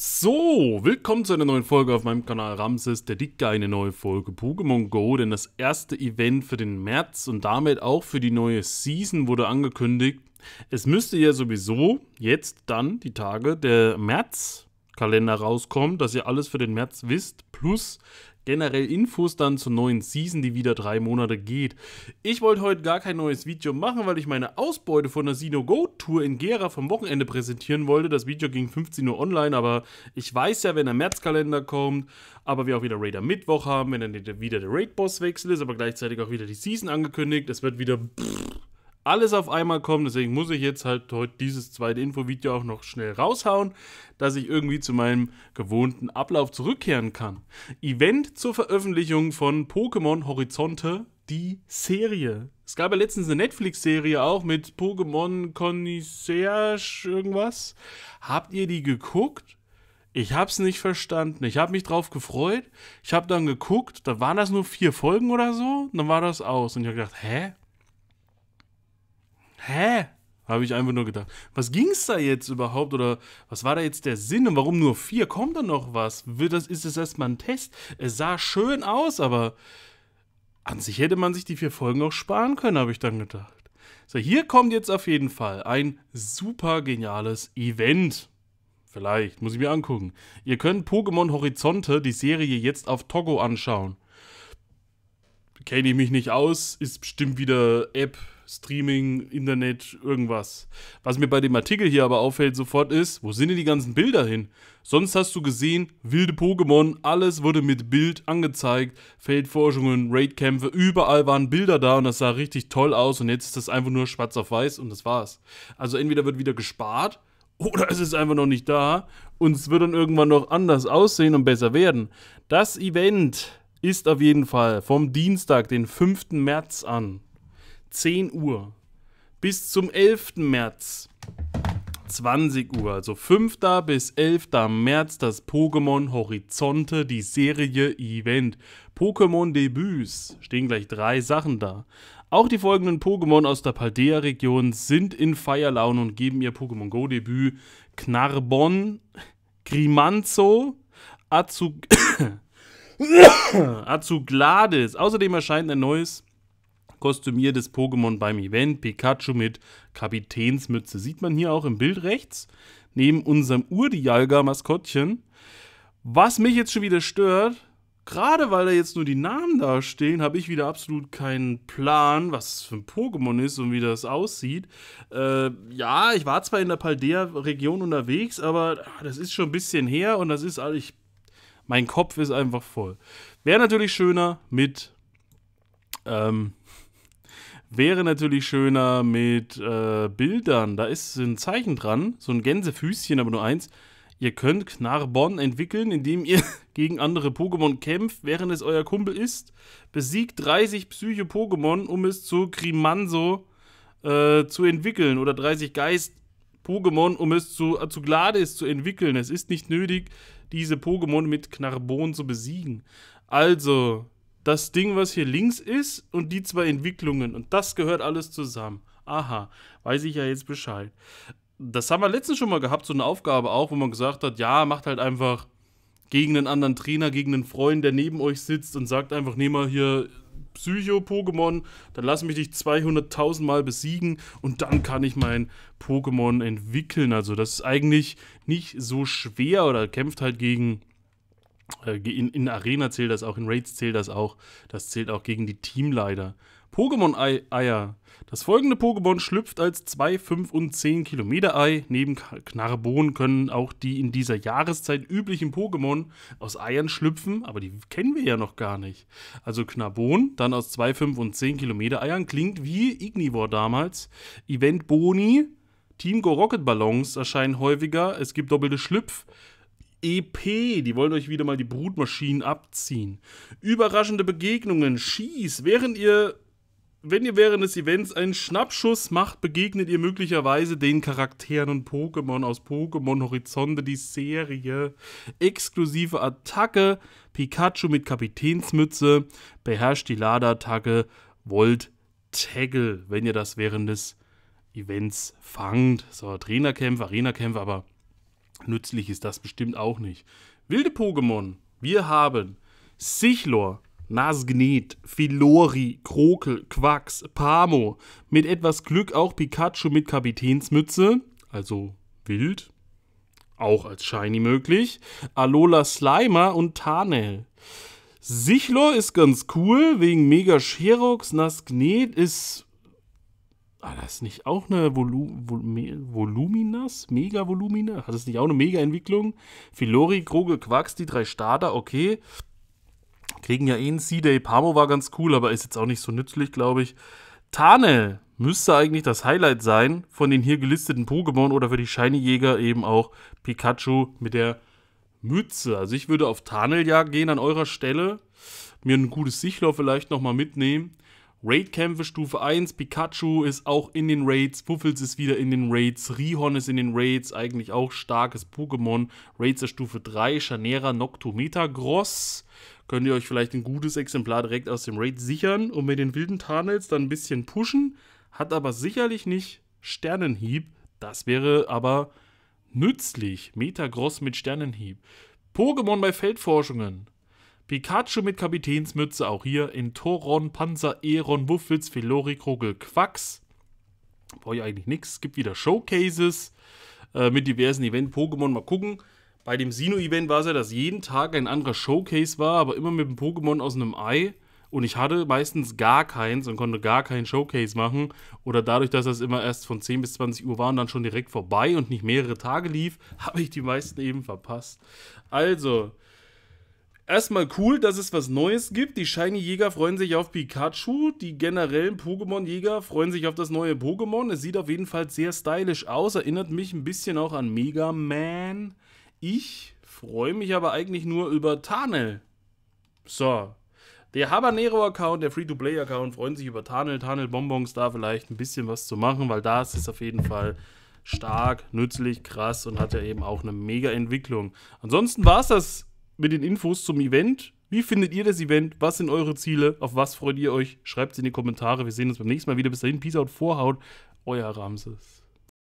So, willkommen zu einer neuen Folge auf meinem Kanal Ramses, der Dicke, eine neue Folge Pokémon Go, denn das erste Event für den März und damit auch für die neue Season wurde angekündigt. Es müsste ja sowieso jetzt dann die Tage der März Kalender rauskommen, dass ihr alles für den März wisst, plus generell Infos dann zur neuen Season, die wieder drei Monate geht. Ich wollte heute gar kein neues Video machen, weil ich meine Ausbeute von der Sino Go Tour in Gera vom Wochenende präsentieren wollte. Das Video ging 15 Uhr online, aber ich weiß ja, wenn der Märzkalender kommt, aber wir auch wieder Raider Mittwoch haben, wenn dann wieder der Raid-Boss-Wechsel ist, aber gleichzeitig auch wieder die Season angekündigt. Es wird wieder... Pff, alles auf einmal kommen. Deswegen muss ich jetzt halt heute dieses zweite Infovideo auch noch schnell raushauen, dass ich irgendwie zu meinem gewohnten Ablauf zurückkehren kann. Event zur Veröffentlichung von Pokémon Horizonte, die Serie. Es gab ja letztens eine Netflix-Serie auch mit Pokémon Concierge irgendwas. Habt ihr die geguckt? Ich hab's nicht verstanden. Ich hab mich drauf gefreut. Ich hab dann geguckt, da waren das nur vier Folgen oder so. Und Dann war das aus. Und ich hab gedacht, hä? hä? Habe ich einfach nur gedacht, was ging es da jetzt überhaupt oder was war da jetzt der Sinn und warum nur vier? Kommt da noch was? Wird das, ist das erstmal ein Test? Es sah schön aus, aber an sich hätte man sich die vier Folgen auch sparen können, habe ich dann gedacht. So, hier kommt jetzt auf jeden Fall ein super geniales Event. Vielleicht, muss ich mir angucken. Ihr könnt Pokémon Horizonte, die Serie, jetzt auf Togo anschauen. Kenne ich mich nicht aus, ist bestimmt wieder App Streaming, Internet, irgendwas. Was mir bei dem Artikel hier aber auffällt sofort ist, wo sind denn die ganzen Bilder hin? Sonst hast du gesehen, wilde Pokémon, alles wurde mit Bild angezeigt, Feldforschungen, Raidkämpfe, überall waren Bilder da und das sah richtig toll aus und jetzt ist das einfach nur schwarz auf weiß und das war's. Also entweder wird wieder gespart oder es ist einfach noch nicht da und es wird dann irgendwann noch anders aussehen und besser werden. Das Event ist auf jeden Fall vom Dienstag, den 5. März an 10 Uhr bis zum 11. März 20 Uhr, also 5. bis 11. März, das Pokémon Horizonte, die Serie Event. Pokémon Debüts, stehen gleich drei Sachen da. Auch die folgenden Pokémon aus der Paldea-Region sind in Feierlaune und geben ihr Pokémon Go-Debüt. Knarbon, Grimanzo, Azug Azugladis. Außerdem erscheint ein neues kostümiertes Pokémon beim Event, Pikachu mit Kapitänsmütze. Sieht man hier auch im Bild rechts, neben unserem Urdialga-Maskottchen. Was mich jetzt schon wieder stört, gerade weil da jetzt nur die Namen da stehen, habe ich wieder absolut keinen Plan, was es für ein Pokémon ist und wie das aussieht. Äh, ja, ich war zwar in der Paldea-Region unterwegs, aber ah, das ist schon ein bisschen her und das ist eigentlich. Mein Kopf ist einfach voll. Wäre natürlich schöner mit ähm, Wäre natürlich schöner mit äh, Bildern. Da ist ein Zeichen dran, so ein Gänsefüßchen, aber nur eins. Ihr könnt Knarbon entwickeln, indem ihr gegen andere Pokémon kämpft, während es euer Kumpel ist. Besiegt 30 Psycho-Pokémon, um es zu Grimanso äh, zu entwickeln. Oder 30 Geist-Pokémon, um es zu, äh, zu Gladys zu entwickeln. Es ist nicht nötig, diese Pokémon mit Knarbon zu besiegen. Also, das Ding, was hier links ist und die zwei Entwicklungen. Und das gehört alles zusammen. Aha, weiß ich ja jetzt Bescheid. Das haben wir letztens schon mal gehabt, so eine Aufgabe auch, wo man gesagt hat, ja, macht halt einfach gegen einen anderen Trainer, gegen einen Freund, der neben euch sitzt und sagt einfach, nehm mal hier Psycho-Pokémon, dann lass mich dich 200.000 Mal besiegen und dann kann ich mein Pokémon entwickeln. Also das ist eigentlich nicht so schwer oder kämpft halt gegen äh, in, in Arena zählt das auch, in Raids zählt das auch. Das zählt auch gegen die Teamleiter. Pokémon-Eier. Das folgende Pokémon schlüpft als 2, 5 und 10 Kilometer Ei. Neben Knarbon können auch die in dieser Jahreszeit üblichen Pokémon aus Eiern schlüpfen, aber die kennen wir ja noch gar nicht. Also Knarbon, dann aus 2, 5 und 10 Kilometer Eiern, klingt wie Ignivor damals. Event Boni, Team Go Rocket Ballons erscheinen häufiger. Es gibt doppelte Schlüpf. EP, die wollen euch wieder mal die Brutmaschinen abziehen. Überraschende Begegnungen, schieß, während ihr wenn ihr während des Events einen Schnappschuss macht, begegnet ihr möglicherweise den Charakteren und Pokémon aus Pokémon Horizonte, die Serie. Exklusive Attacke, Pikachu mit Kapitänsmütze, beherrscht die Ladeattacke, Volt Tackle, wenn ihr das während des Events fangt. So, Trainerkämpfe, Arenakämpfe, aber Nützlich ist das bestimmt auch nicht. Wilde Pokémon. Wir haben Sichlor, Nasgnet, Filori, Krokel, Quax, Pamo. Mit etwas Glück auch Pikachu mit Kapitänsmütze. Also wild. Auch als Shiny möglich. Alola Slimer und Tarnel. Sichlor ist ganz cool wegen Mega Sherox. Nasgnet ist Ah, das ist nicht auch eine Volu Vol Voluminas? Mega Volumina? Hat das nicht auch eine Mega-Entwicklung? Filori, Kroge, Quax, die drei Starter, okay. Kriegen ja eh einen C-Day. Pamo war ganz cool, aber ist jetzt auch nicht so nützlich, glaube ich. Tane müsste eigentlich das Highlight sein von den hier gelisteten Pokémon oder für die Shiny-Jäger eben auch Pikachu mit der Mütze. Also ich würde auf Tarneljagd gehen an eurer Stelle, mir ein gutes Sichler vielleicht nochmal mitnehmen Raid-Kämpfe Stufe 1, Pikachu ist auch in den Raids, Puffels ist wieder in den Raids, Rihon ist in den Raids, eigentlich auch starkes Pokémon. Raids der Stufe 3, Chanera, Noctometa, Gross. Könnt ihr euch vielleicht ein gutes Exemplar direkt aus dem Raid sichern und mit den wilden Tarnels dann ein bisschen pushen. Hat aber sicherlich nicht Sternenhieb. Das wäre aber nützlich. Metagross mit Sternenhieb. Pokémon bei Feldforschungen. Pikachu mit Kapitänsmütze, auch hier in Toron, Panzer, Eron, Wuffels, Felori, Krogel, Quacks. Brauche ich eigentlich nichts. Es gibt wieder Showcases äh, mit diversen Event-Pokémon. Mal gucken. Bei dem Sino-Event war es ja, dass jeden Tag ein anderer Showcase war, aber immer mit einem Pokémon aus einem Ei. Und ich hatte meistens gar keins und konnte gar keinen Showcase machen. Oder dadurch, dass das immer erst von 10 bis 20 Uhr war und dann schon direkt vorbei und nicht mehrere Tage lief, habe ich die meisten eben verpasst. Also, erstmal cool, dass es was Neues gibt. Die Shiny-Jäger freuen sich auf Pikachu. Die generellen Pokémon-Jäger freuen sich auf das neue Pokémon. Es sieht auf jeden Fall sehr stylisch aus. Erinnert mich ein bisschen auch an Mega Man. Ich freue mich aber eigentlich nur über Tarnel. So. Der Habanero-Account, der Free-to-Play-Account freuen sich über Tarnel. Tarnel-Bonbons da vielleicht ein bisschen was zu machen, weil das ist auf jeden Fall stark, nützlich, krass und hat ja eben auch eine mega Entwicklung. Ansonsten war es das mit den Infos zum Event. Wie findet ihr das Event? Was sind eure Ziele? Auf was freut ihr euch? Schreibt es in die Kommentare. Wir sehen uns beim nächsten Mal wieder. Bis dahin, Peace out, Vorhaut. Euer Ramses.